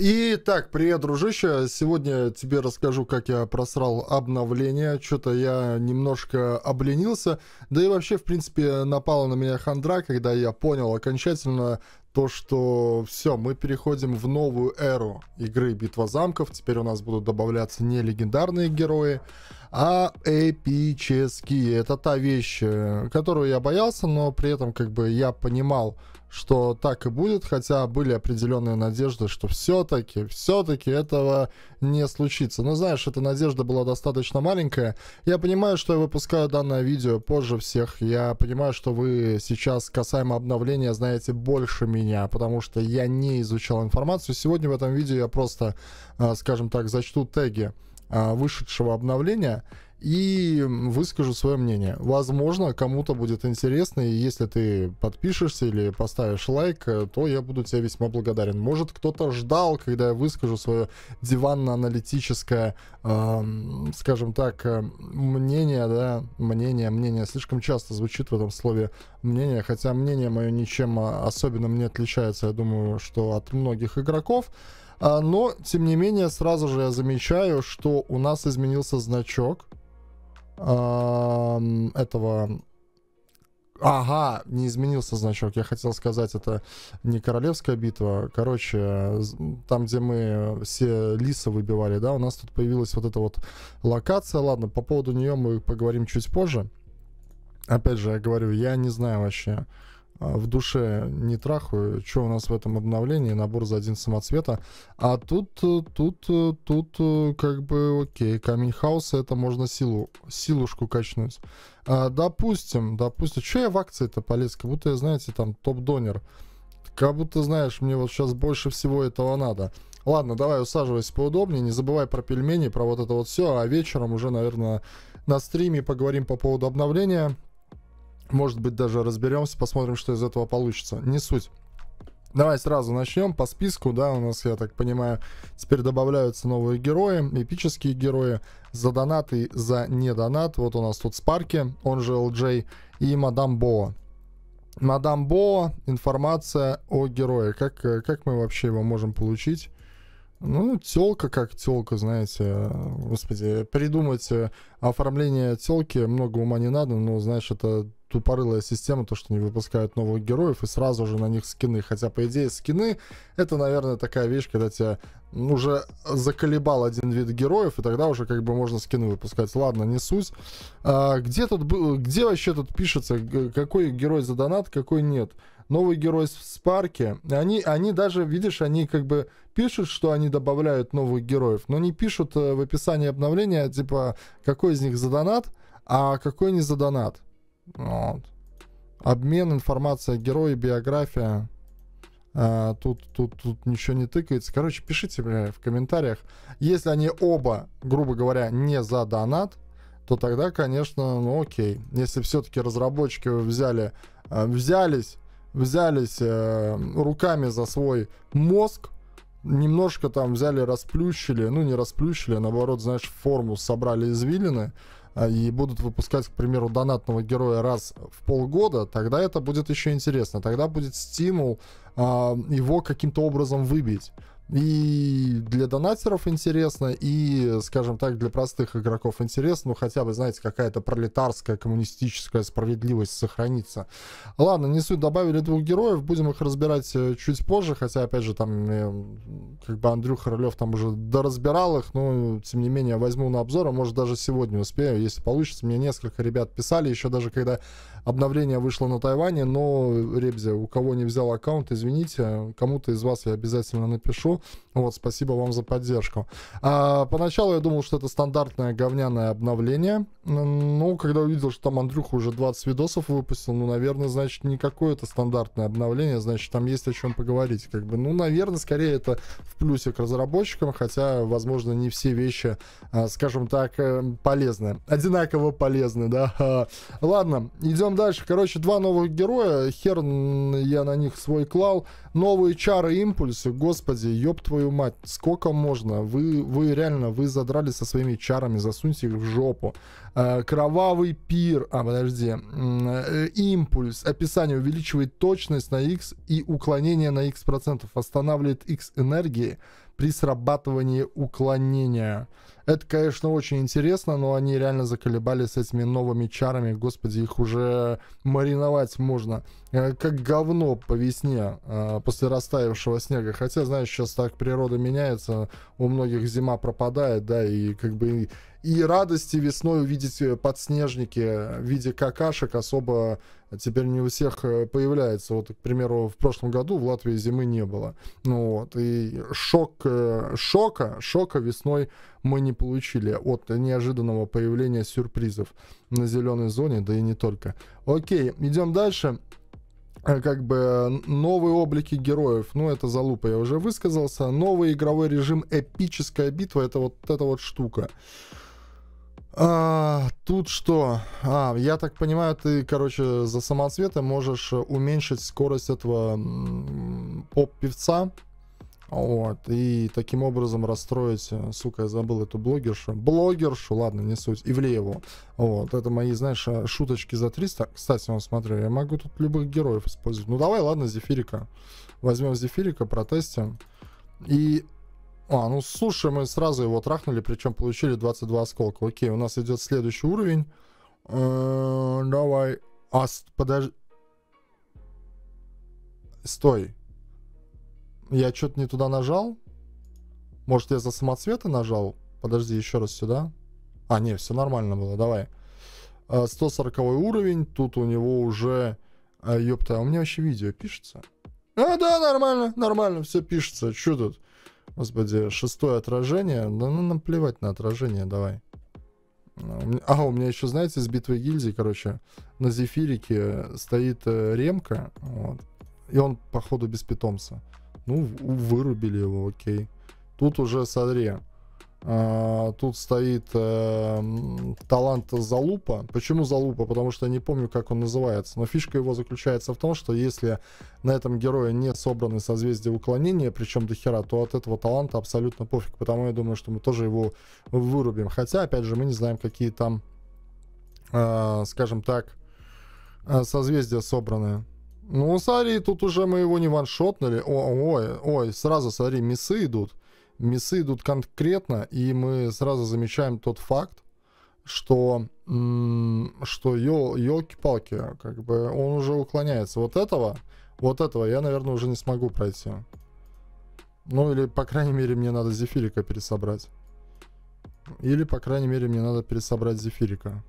Итак, привет, дружище. Сегодня тебе расскажу, как я просрал обновление. Что-то я немножко обленился. Да и вообще, в принципе, напала на меня хандра, когда я понял окончательно то, что все, мы переходим в новую эру игры Битва замков. Теперь у нас будут добавляться не легендарные герои, а эпические. Это та вещь, э, которую я боялся, но при этом как бы я понимал, что так и будет, хотя были определенные надежды, что все-таки, все-таки этого не случится. Но знаешь, эта надежда была достаточно маленькая. Я понимаю, что я выпускаю данное видео позже всех. Я понимаю, что вы сейчас касаемо обновления знаете больше меня, потому что я не изучал информацию. Сегодня в этом видео я просто, э, скажем так, зачту теги а, вышедшего обновления и выскажу свое мнение. Возможно, кому-то будет интересно, и если ты подпишешься или поставишь лайк, э, то я буду тебе весьма благодарен. Может, кто-то ждал, когда я выскажу свое диванно-аналитическое, э, скажем так, э, мнение, да, мнение, мнение. Слишком часто звучит в этом слове мнение, хотя мнение мое ничем а, особенным не отличается, я думаю, что от многих игроков. А, но, тем не менее, сразу же я замечаю, что у нас изменился значок этого... Ага, не изменился значок. Я хотел сказать, это не королевская битва. Короче, там, где мы все лисы выбивали, да, у нас тут появилась вот эта вот локация. Ладно, по поводу нее мы поговорим чуть позже. Опять же, я говорю, я не знаю вообще, а, в душе не трахаю, что у нас в этом обновлении, набор за один самоцвета. А тут, э, тут, э, тут, э, как бы, окей, камень хаоса, это можно силу, силушку качнуть. А, допустим, допустим, что я в акции-то полез, как будто я, знаете, там, топ-донер. Как будто, знаешь, мне вот сейчас больше всего этого надо. Ладно, давай усаживайся поудобнее, не забывай про пельмени, про вот это вот все, а вечером уже, наверное, на стриме поговорим по поводу обновления. Может быть, даже разберемся, посмотрим, что из этого получится. Не суть. Давай сразу начнем по списку, да, у нас, я так понимаю, теперь добавляются новые герои, эпические герои, за донат и за не донат. Вот у нас тут Спарки, он же LJ, и Мадам Боа. Мадам Боа, информация о герое. Как, как мы вообще его можем получить? Ну, телка как телка, знаете, господи, придумать э, оформление телки много ума не надо, но, знаешь, это тупорылая система, то, что не выпускают новых героев и сразу же на них скины. Хотя, по идее, скины — это, наверное, такая вещь, когда тебя уже заколебал один вид героев, и тогда уже как бы можно скины выпускать. Ладно, не суть. А, где, тут, где вообще тут пишется, какой герой за донат, какой нет? Новый герой в Спарке. Они, они даже, видишь, они как бы пишут, что они добавляют новых героев, но не пишут э, в описании обновления, типа, какой из них за донат, а какой не за донат. Вот. Обмен, информация, герои, биография. А, тут, тут, тут ничего не тыкается. Короче, пишите мне в комментариях. Если они оба, грубо говоря, не за донат, то тогда, конечно, ну окей. Если все-таки разработчики взяли, э, взялись, взялись э, руками за свой мозг, немножко там взяли, расплющили, ну не расплющили, а наоборот, знаешь, форму собрали извилины, а, и будут выпускать, к примеру, донатного героя раз в полгода, тогда это будет еще интересно. Тогда будет стимул э, его каким-то образом выбить и для донатеров интересно, и, скажем так, для простых игроков интересно, ну, хотя бы, знаете, какая-то пролетарская коммунистическая справедливость сохранится. Ладно, не суть, добавили двух героев, будем их разбирать э, чуть позже, хотя, опять же, там, э, как бы Андрюха Рылев там уже доразбирал их, но, тем не менее, возьму на обзор, а может, даже сегодня успею, если получится. Мне несколько ребят писали, еще даже когда обновление вышло на Тайване, но, Ребзя, у кого не взял аккаунт, извините, кому-то из вас я обязательно напишу. Вот, спасибо вам за поддержку. А, поначалу я думал, что это стандартное говняное обновление. Ну, когда увидел, что там Андрюха уже 20 видосов выпустил, ну, наверное, значит, не какое-то стандартное обновление, значит, там есть о чем поговорить. Как бы, ну, наверное, скорее это в плюсе к разработчикам, хотя, возможно, не все вещи, а, скажем так, э, полезны. Одинаково полезны, да. Ладно, идем дальше. Короче, два новых героя. Хер я на них свой клал. Новые чары импульсы. Господи, ёб твою мать, сколько можно? Вы, вы реально, вы задрали со своими чарами, засуньте их в жопу. Э, кровавый пир, а, подожди, э, импульс, описание увеличивает точность на x и уклонение на x процентов, останавливает x энергии, при срабатывании уклонения. Это, конечно, очень интересно, но они реально заколебались этими новыми чарами. Господи, их уже мариновать можно. Э, как говно по весне э, после растаявшего снега. Хотя, знаешь, сейчас так природа меняется, у многих зима пропадает, да, и как бы и радости весной увидеть э, подснежники э, в виде какашек особо теперь не у всех э, появляется. Вот, к примеру, в прошлом году в Латвии зимы не было. Ну вот, и шок, шока, шока весной мы не получили от неожиданного появления сюрпризов на зеленой зоне, да и не только. Окей, идем дальше как бы новые облики героев, ну это залупа, я уже высказался, новый игровой режим эпическая битва, это вот эта вот штука. А, тут что? А, я так понимаю, ты, короче, за самоцветы можешь уменьшить скорость этого поп-певца. Вот, и таким образом расстроить, э, сука, я забыл эту блогершу, блогершу, ладно, не суть, Ивлееву, вот, это мои, знаешь, э, шуточки за 300, кстати, вот смотрю, я могу тут любых героев использовать, ну давай, ладно, Зефирика, возьмем Зефирика, протестим, и а, ну слушай, мы сразу его трахнули, причем получили 22 осколка. Окей, у нас идет следующий уровень. Э, давай. А, подожди. Стой. Я что-то не туда нажал? Может, я за самоцветы нажал? Подожди, еще раз сюда. А, не, все нормально было, давай. 140 э, уровень, тут у него уже... Э, ёпта, а у меня вообще видео пишется? А, да, нормально, нормально, все пишется. Что тут? Господи, шестое отражение. Да ну нам плевать на отражение, давай. А, у меня а, еще, знаете, с битвы гильдии, короче, на зефирике э, стоит э, ремка, вот, и он, походу, без питомца. Ну, вырубили его, окей. Тут уже, смотри, а, тут стоит э, талант Залупа. Почему Залупа? Потому что я не помню, как он называется. Но фишка его заключается в том, что если на этом герое не собраны созвездия уклонения, причем до хера, то от этого таланта абсолютно пофиг. Потому я думаю, что мы тоже его вырубим. Хотя, опять же, мы не знаем, какие там, э, скажем так, э, созвездия собраны. Ну, смотри, тут уже мы его не ваншотнули. О, ой, ой, сразу, смотри, мисы идут. Мясы идут конкретно, и мы сразу замечаем тот факт, что, что елки-палки, как бы он уже уклоняется. Вот этого, вот этого я, наверное, уже не смогу пройти. Ну или, по крайней мере, мне надо зефирика пересобрать. Или, по крайней мере, мне надо пересобрать зефирика.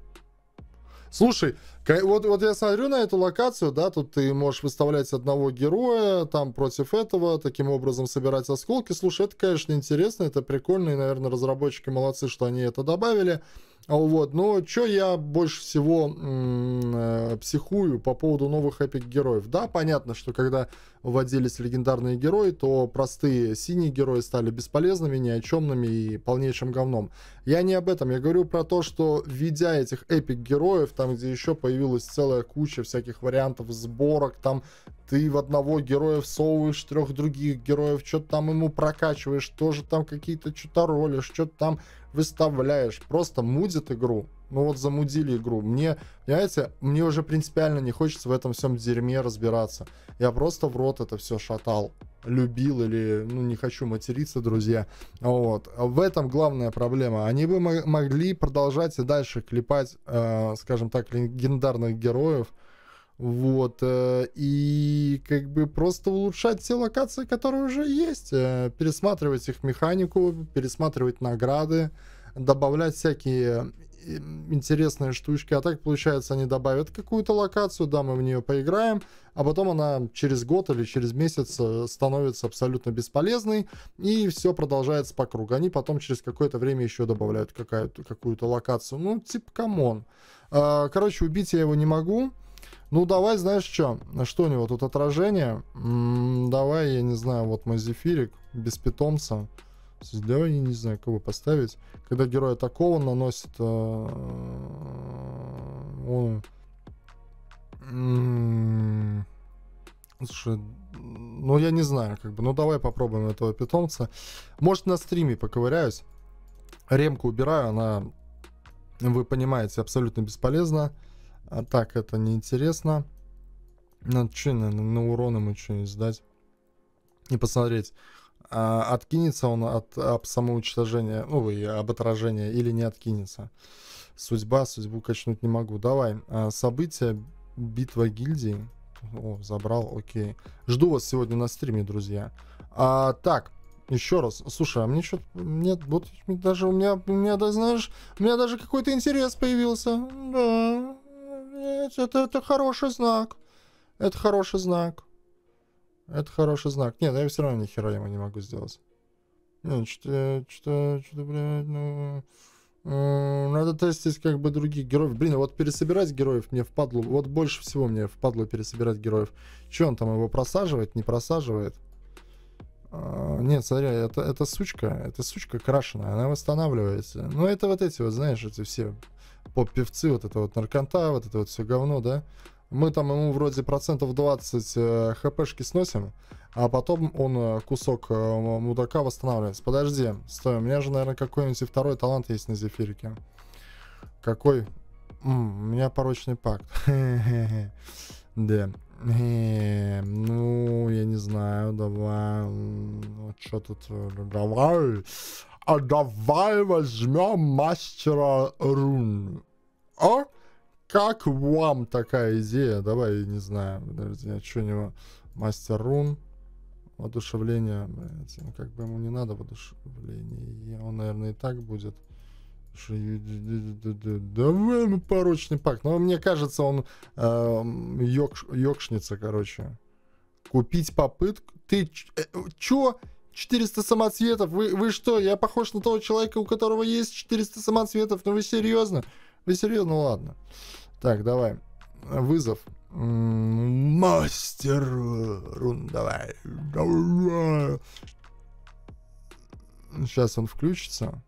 Слушай, вот, вот я смотрю на эту локацию, да, тут ты можешь выставлять одного героя, там, против этого, таким образом собирать осколки. Слушай, это, конечно, интересно, это прикольно, и, наверное, разработчики молодцы, что они это добавили. А вот, но что я больше всего э, психую по поводу новых эпик-героев? Да, понятно, что когда вводились легендарные герои, то простые синие герои стали бесполезными, ни и полнейшим говном. Я не об этом, я говорю про то, что введя этих эпик-героев, там, где еще появилась целая куча всяких вариантов сборок, там ты в одного героя всовываешь трех других героев, что-то там ему прокачиваешь, тоже там какие-то что-то ролишь, что-то там выставляешь, просто мудит игру. Ну вот замудили игру. Мне, понимаете, мне уже принципиально не хочется в этом всем дерьме разбираться. Я просто в рот это все шатал. Любил или, ну, не хочу материться, друзья. Вот. А в этом главная проблема. Они бы могли продолжать и дальше клепать, э, скажем так, легендарных героев, вот. Э, и как бы просто улучшать те локации, которые уже есть. Э, пересматривать их механику, пересматривать награды, добавлять всякие э, интересные штучки. А так, получается, они добавят какую-то локацию, да, мы в нее поиграем, а потом она через год или через месяц становится абсолютно бесполезной, и все продолжается по кругу. Они потом через какое-то время еще добавляют какую-то локацию. Ну, типа, камон. А, короче, убить я его не могу. Ну, давай, знаешь что? Что у него тут отражение? М-м, давай, я не знаю, вот мой зефирик без питомца. Давай, я не знаю, кого поставить. Когда герой атакован, наносит... Э, э, Он... Слушай, ну я не знаю, как бы. Ну давай попробуем этого питомца. Может на стриме поковыряюсь. Ремку убираю, она, вы понимаете, абсолютно бесполезна. А так, это неинтересно. Надо что, наверное, на урон ему что-нибудь сдать. И посмотреть, а откинется он от об самоуничтожения, ну, и об отражении, или не откинется. Судьба, судьбу качнуть не могу. Давай, а, события, битва гильдии. О, забрал, окей. Жду вас сегодня на стриме, друзья. А, так, еще раз, слушай, а мне что-то, нет, вот даже у меня, у меня, да, знаешь, у меня даже какой-то интерес появился. Да, это, это, это хороший знак. Это хороший знак. Это хороший знак. Нет, я все равно ни хера ему не могу сделать. Нет, что-то, что-то, что блядь, ну... Э, надо тестить как бы других героев. Блин, вот пересобирать героев мне впадло. Вот больше всего мне впадло пересобирать героев. Че он там, его просаживает, не просаживает? А, нет, смотри, это, это сучка, это сучка крашеная, она восстанавливается. Ну это вот эти вот, знаешь, эти все поп-певцы, вот это вот нарканта, вот это вот все говно, да, мы там ему вроде процентов 20 э, хпшки сносим, а потом он э, кусок э, мудака восстанавливается. Подожди, стой, у меня же, наверное, какой-нибудь второй талант есть на зефирике. Какой? М -м, у меня порочный пакт. Да. Э, ну, я не знаю, давай. Что тут? Э, давай а давай возьмем мастера рун. А? Как вам такая идея? Давай, не знаю, подожди, а что у него? Мастер рун. Воодушевление, блядь, ну, как бы ему не надо воодушевление. Он, наверное, и так будет. Давай мы ну, порочный пакт. Но ну, мне кажется, он э, йокшница, короче. Купить попытку. Ты э, чё? 400 самоцветов. Вы, вы что, я похож на того человека, у которого есть 400 самоцветов? Ну вы серьезно? Вы серьезно? Ну ладно. Так, давай. Вызов. М-м, мастер. Рун, давай. давай. Сейчас он включится.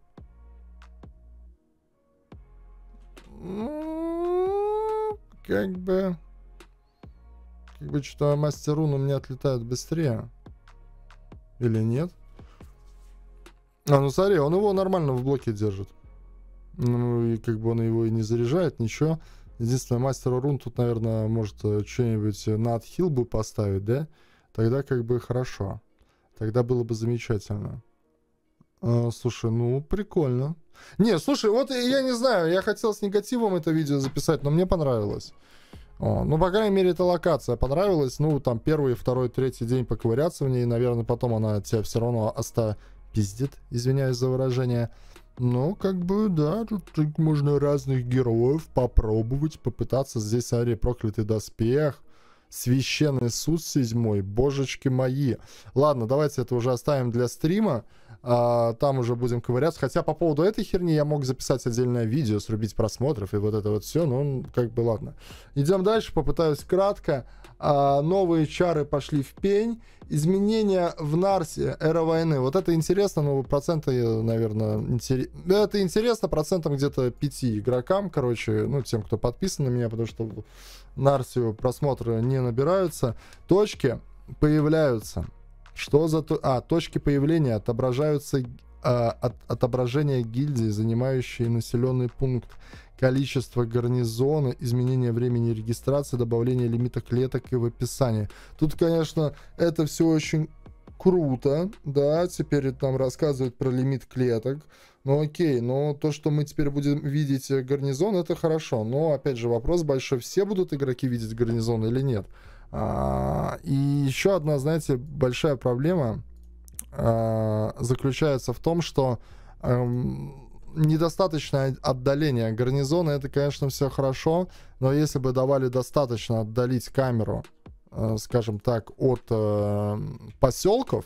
М-м, как бы... Как бы что-то мастер рун у меня отлетает быстрее. Или нет? А, ну смотри, он его нормально в блоке держит. Ну, и как бы он его и не заряжает, ничего. Единственное, мастер рун тут, наверное, может э, что-нибудь на отхил бы поставить, да? Тогда как бы хорошо. Тогда было бы замечательно. А, слушай, ну, прикольно. Не, слушай, вот я не знаю, я хотел с негативом это видео записать, но мне понравилось. О, ну, по крайней мере, эта локация понравилась. Ну, там первый, второй, третий день поковыряться в ней. Наверное, потом она тебя все равно оста извиняюсь за выражение. Ну, как бы, да, тут, тут можно разных героев попробовать, попытаться. Здесь, ари проклятый доспех. Священный суд седьмой, божечки мои. Ладно, давайте это уже оставим для стрима а, там уже будем ковыряться. Хотя по поводу этой херни я мог записать отдельное видео, срубить просмотров и вот это вот все, но он как бы ладно. Идем дальше, попытаюсь кратко. А, новые чары пошли в пень. Изменения в Нарсе, эра войны. Вот это интересно, ну, проценты, наверное, интерес... это интересно процентам где-то 5 игрокам, короче, ну, тем, кто подписан на меня, потому что Нарсию просмотры не набираются. Точки появляются. Что за... То... А, точки появления отображаются а, от, отображение гильдии, занимающей населенный пункт, количество гарнизона, изменение времени регистрации, добавление лимита клеток и в описании. Тут, конечно, это все очень круто, да, теперь там рассказывают про лимит клеток, ну окей, но то, что мы теперь будем видеть э, гарнизон, это хорошо, но опять же вопрос большой, все будут игроки видеть гарнизон или нет? А, и еще одна, знаете, большая проблема а, заключается в том, что эм, недостаточное отдаление гарнизона, это, конечно, все хорошо, но если бы давали достаточно отдалить камеру, э, скажем так, от э, поселков,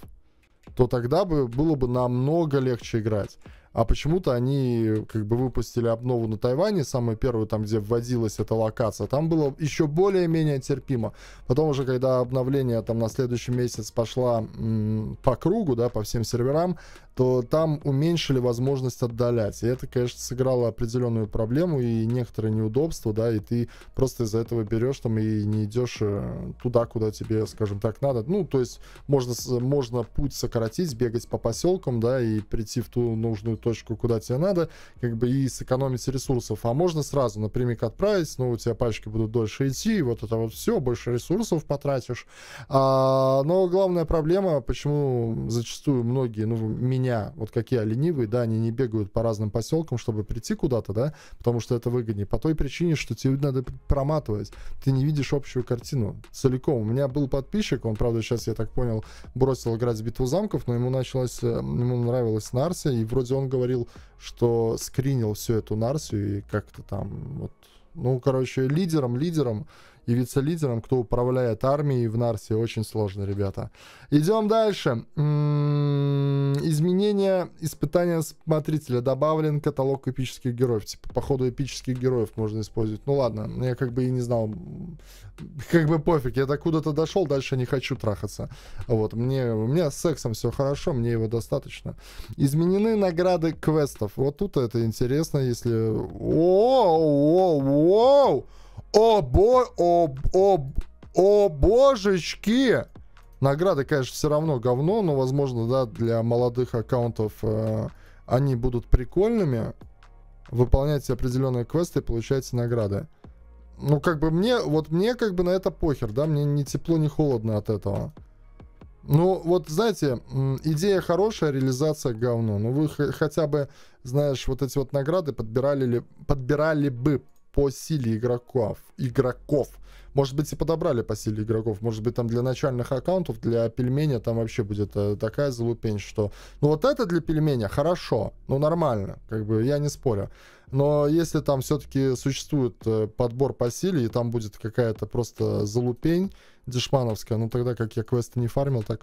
то тогда бы было бы намного легче играть а почему-то они как бы выпустили обнову на Тайване, самую первую, там, где вводилась эта локация, там было еще более-менее терпимо. Потом уже, когда обновление там на следующий месяц пошла м- по кругу, да, по всем серверам, то там уменьшили возможность отдалять. И это, конечно, сыграло определенную проблему и некоторые неудобства, да, и ты просто из-за этого берешь там и не идешь э, туда, куда тебе, скажем так, надо. Ну, то есть можно, можно путь сократить, бегать по поселкам, да, и прийти в ту нужную точку, куда тебе надо, как бы и сэкономить ресурсов. А можно сразу напрямик отправить, ну, у тебя пачки будут дольше идти, и вот это вот все, больше ресурсов потратишь. А, но главная проблема, почему зачастую многие, ну, меня меня, вот какие ленивые, да, они не бегают по разным поселкам, чтобы прийти куда-то, да, потому что это выгоднее. По той причине, что тебе надо проматывать. Ты не видишь общую картину целиком. У меня был подписчик, он, правда, сейчас, я так понял, бросил играть в битву замков, но ему началось, э, ему нравилась Нарсия, и вроде он говорил, что скринил всю эту Нарсию и как-то там вот ну, короче, лидером, лидером, явиться лидером, кто управляет армией в Нарсе, очень сложно, ребята. Идем дальше. М-м, изменения, испытания смотрителя. Добавлен каталог эпических героев. Типа, походу эпических героев можно использовать. Ну ладно, я как бы и не знал. Как бы пофиг, я до куда-то дошел, дальше не хочу трахаться. Вот, мне, у меня с сексом все хорошо, мне его достаточно. Изменены награды квестов. Вот тут это интересно, если... Воу, воу, воу! О, бо... О, о, о, божечки! Награды, конечно, все равно говно, но, возможно, да, для молодых аккаунтов э, они будут прикольными. Выполняйте определенные квесты и получайте награды. Ну, как бы мне, вот мне как бы на это похер, да, мне ни тепло, ни холодно от этого. Ну, вот, знаете, идея хорошая, реализация говно. Ну, вы хотя бы, знаешь, вот эти вот награды подбирали, ли, подбирали бы по силе игроков. игроков. Может быть, и подобрали по силе игроков. Может быть, там для начальных аккаунтов, для пельменя там вообще будет э, такая залупень, что... Ну, вот это для пельменя хорошо, ну, нормально, как бы, я не спорю. Но если там все-таки существует э, подбор по силе, и там будет какая-то просто залупень дешмановская, ну, тогда как я квесты не фармил, так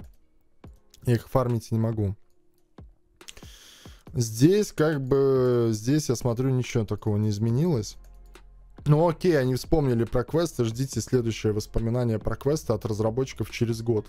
я их фармить не могу. Здесь, как бы, здесь, я смотрю, ничего такого не изменилось. Ну окей, они вспомнили про квесты, ждите следующее воспоминание про квесты от разработчиков через год.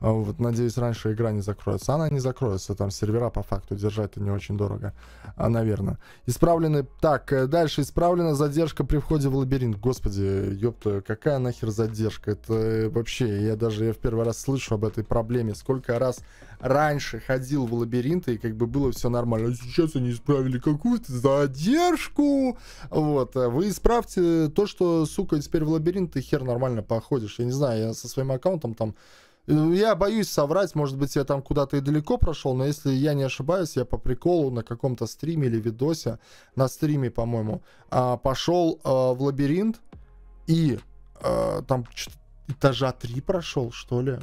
А, вот, надеюсь, раньше игра не закроется. Она не закроется, там сервера по факту держать-то не очень дорого, а, наверное. Исправлены, так, э, дальше исправлена задержка при входе в лабиринт. Господи, ёпта, какая нахер задержка? Это э, вообще, я даже я в первый раз слышу об этой проблеме. Сколько раз раньше ходил в лабиринты, и как бы было все нормально. А сейчас они исправили какую-то задержку. Вот. Вы исправьте то, что, сука, теперь в лабиринт хер нормально походишь. Я не знаю, я со своим аккаунтом там э, я боюсь соврать, может быть, я там куда-то и далеко прошел, но если я не ошибаюсь, я по приколу на каком-то стриме или видосе, на стриме, по-моему, а, пошел э, в лабиринт и э, там этажа три прошел, что ли.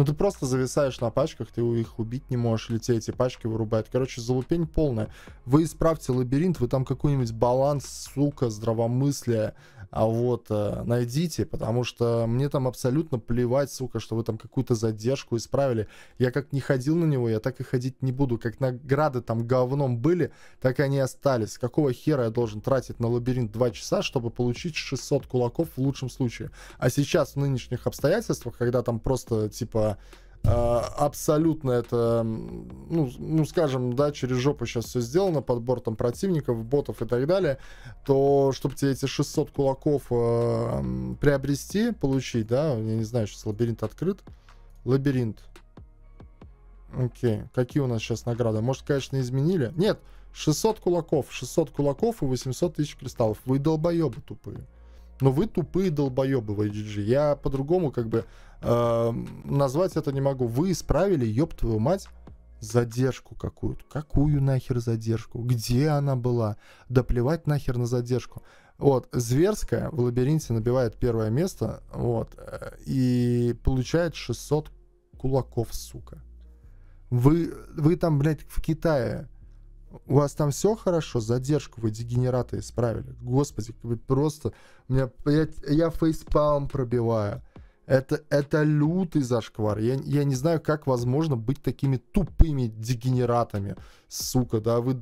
Ну ты просто зависаешь на пачках, ты их убить не можешь, или те эти пачки вырубают. Короче, залупень полная. Вы исправьте лабиринт, вы там какой-нибудь баланс, сука, здравомыслие, а вот э, найдите, потому что мне там абсолютно плевать, сука, что вы там какую-то задержку исправили. Я как не ходил на него, я так и ходить не буду. Как награды там говном были, так и они остались. Какого хера я должен тратить на лабиринт 2 часа, чтобы получить 600 кулаков в лучшем случае? А сейчас в нынешних обстоятельствах, когда там просто типа Э, абсолютно это, ну, ну, скажем, да, через жопу сейчас все сделано, подбор там противников, ботов и так далее, то, чтобы тебе эти 600 кулаков э, приобрести, получить, да, я не знаю, сейчас лабиринт открыт, лабиринт, окей, какие у нас сейчас награды, может, конечно, изменили, нет, 600 кулаков, 600 кулаков и 800 тысяч кристаллов, вы долбоебы тупые, но вы тупые долбоебы в IGG. Я по-другому как бы э, назвать это не могу. Вы исправили, ёб твою мать, задержку какую-то. Какую нахер задержку? Где она была? Да плевать нахер на задержку. Вот, Зверская в лабиринте набивает первое место, вот, э, и получает 600 кулаков, сука. Вы, вы там, блядь, в Китае у вас там все хорошо, задержку вы дегенераты исправили. Господи, вы просто... Меня, я, я фейспалм пробиваю. Это, это лютый зашквар. Я, я не знаю, как возможно быть такими тупыми дегенератами. Сука, да, вы...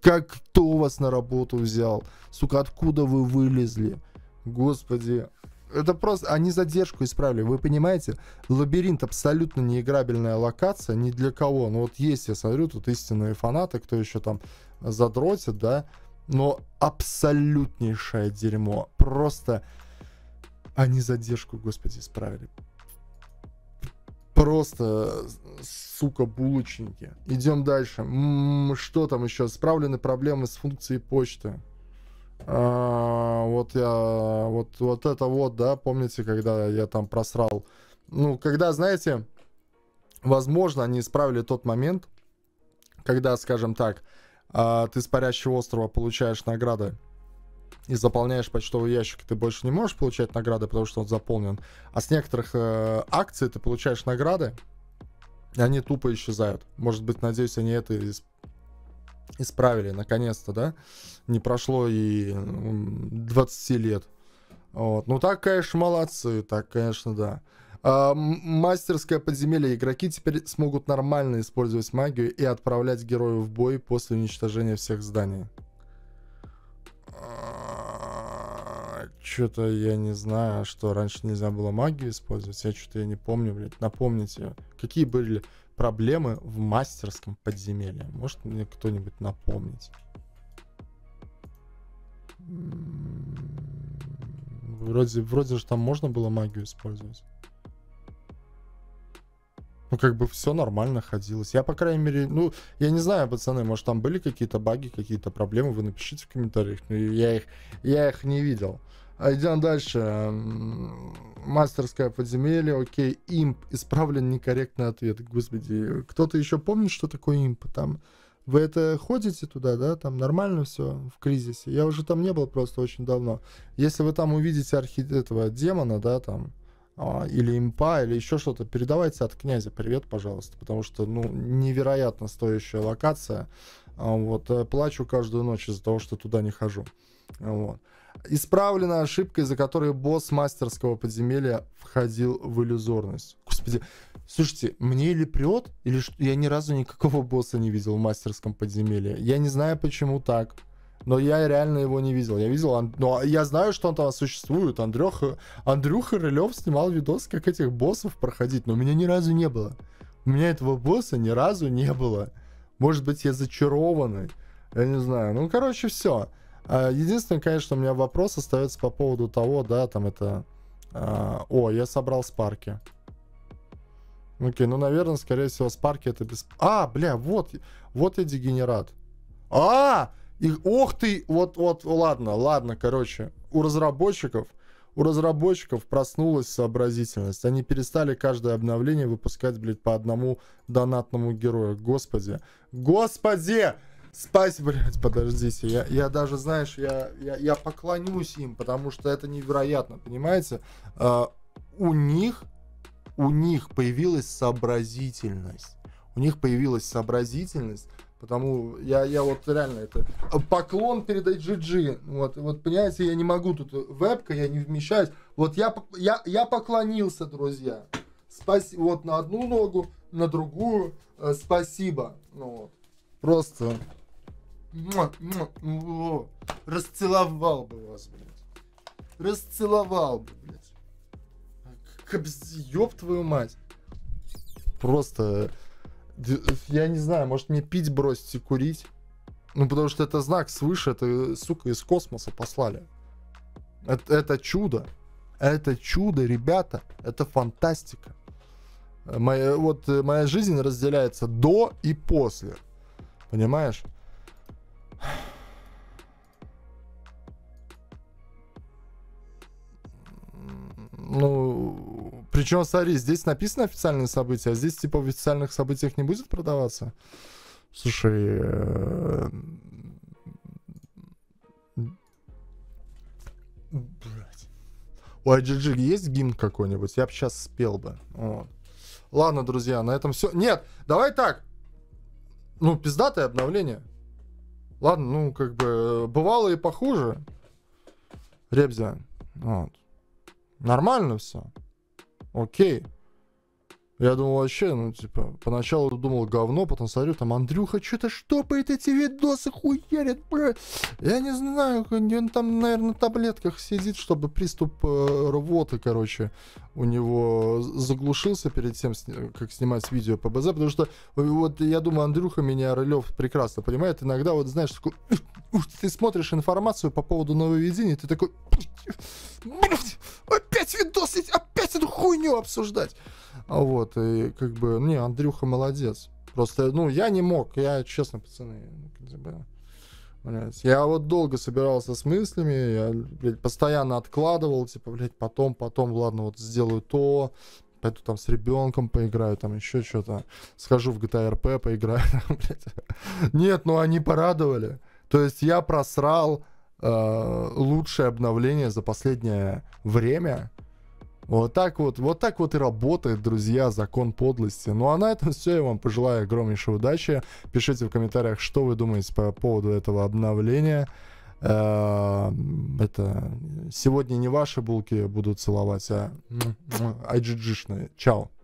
Как кто вас на работу взял? Сука, откуда вы вылезли? Господи, это просто, они задержку исправили, вы понимаете? Лабиринт абсолютно неиграбельная локация, ни для кого. Ну вот есть, я смотрю, тут истинные фанаты, кто еще там задротит, да? Но абсолютнейшее дерьмо. Просто они задержку, господи, исправили. Просто, сука, булочники. Идем дальше. М м-м-м, -м, что там еще? Справлены проблемы с функцией почты. А, вот я, вот, вот это вот, да, помните, когда я там просрал. Ну, когда, знаете, возможно, они исправили тот момент, когда, скажем так, а, ты с парящего острова получаешь награды и заполняешь почтовый ящик, ты больше не можешь получать награды, потому что он заполнен. А с некоторых э, акций ты получаешь награды, и они тупо исчезают. Может быть, надеюсь, они это исправят. Исправили, наконец-то, да? Не прошло и 20 лет. Вот. Ну так, конечно, молодцы, так, конечно, да. А, мастерское подземелье. Игроки теперь смогут нормально использовать магию и отправлять героев в бой после уничтожения всех зданий. А, что-то я не знаю, что раньше нельзя было магию использовать. Я что-то я не помню, блядь. Напомните, какие были проблемы в мастерском подземелье? Может мне кто-нибудь напомнить? М-м-м, вроде, вроде же там можно было магию использовать. Ну, как бы все нормально ходилось. Я, по крайней мере, ну, я не знаю, пацаны, может, там были какие-то баги, какие-то проблемы, вы напишите в комментариях. Но ну, я их, я их не видел. А идем дальше. Мастерское подземелье, окей, имп, исправлен некорректный ответ, господи. Кто-то еще помнит, что такое имп там? Вы это ходите туда, да, там нормально все в кризисе? Я уже там не был просто очень давно. Если вы там увидите архи... этого демона, да, там, а, или импа, или еще что-то, передавайте от князя привет, пожалуйста, потому что, ну, невероятно стоящая локация. А вот, э, плачу каждую ночь из-за того, что туда не хожу. Вот. Исправлена ошибка, из-за которой босс мастерского подземелья входил в иллюзорность. Господи, слушайте, мне или прет, или что? Я ни разу никакого босса не видел в мастерском подземелье. Я не знаю, почему так. Но я реально его не видел. Я видел, но я знаю, что он там существует. Андрюха, Андрюха Рылев снимал видос, как этих боссов проходить, но у меня ни разу не было. У меня этого босса ни разу не было. Может быть, я зачарованный. Я не знаю. Ну, короче, все. А, Единственное, конечно, у меня вопрос остается по поводу того, да, там это... А, о, я собрал спарки. Окей, ну, наверное, скорее всего, спарки это без... А, бля, вот, вот я дегенерат. А, и, ох ты, вот, вот, ладно, ладно, короче, у разработчиков, у разработчиков проснулась сообразительность. Они перестали каждое обновление выпускать, блядь, по одному донатному герою. Господи, господи, Спасибо, блядь, подождите. Я, я даже, знаешь, я, я, я поклонюсь им, потому что это невероятно, понимаете? А, у них, у них появилась сообразительность. У них появилась сообразительность, потому я, я вот реально это... Поклон перед IGG. Вот, вот, понимаете, я не могу тут... Вебка, я не вмещаюсь. Вот я, я, я поклонился, друзья. Спасибо. Вот на одну ногу, на другую. Э, спасибо. Ну вот. Просто Расцеловал бы вас, блядь. Расцеловал бы, блядь. Кобз... Ёб твою мать. Просто... Я не знаю, может мне пить бросить и курить? Ну, потому что это знак свыше, это, сука, из космоса послали. Это, это чудо. Это чудо, ребята. Это фантастика. Моя, вот э, моя жизнь разделяется до и после. Понимаешь? Ну, причем, смотри, здесь написано официальные события, а здесь типа в официальных событиях не будет продаваться. Слушай, У IGG есть гимн какой-нибудь? Я бы сейчас спел бы. Вот. Ладно, друзья, на этом все. Нет, давай так. Ну, пиздатое обновление. Ладно, ну, как бы, бывало и похуже. Ребзя, вот. Нормально все. Окей. Я думал, вообще, ну, типа, поначалу думал, говно, потом смотрю, там, Андрюха что-то штопает эти видосы, хуярит, бля. Я не знаю, он там, наверное, на таблетках сидит, чтобы приступ э, рвоты, короче, у него заглушился перед тем, как снимать видео по ПБЗ, потому что, вот, я думаю, Андрюха меня, Рылев, прекрасно понимает. Иногда, вот, знаешь, такой, ты смотришь информацию по поводу нововведений, ты такой, опять видосы, опять эту хуйню обсуждать. А вот, и как бы, не, Андрюха молодец. Просто, ну, я не мог, я, честно, пацаны, я вот долго собирался с мыслями, я, блядь, постоянно откладывал, типа, блядь, потом, потом, ладно, вот сделаю то, пойду там с ребенком поиграю, там еще что-то, схожу в GTA RP, поиграю, блядь. Нет, ну они порадовали. То есть я просрал э, лучшее обновление за последнее время, вот так вот, вот так вот и работает, друзья, закон подлости. Ну а на этом все. Я вам пожелаю огромнейшей удачи. Пишите в комментариях, что вы думаете по поводу этого обновления. Э, это сегодня не ваши булки будут целовать, а IGG-шные. А, Чао.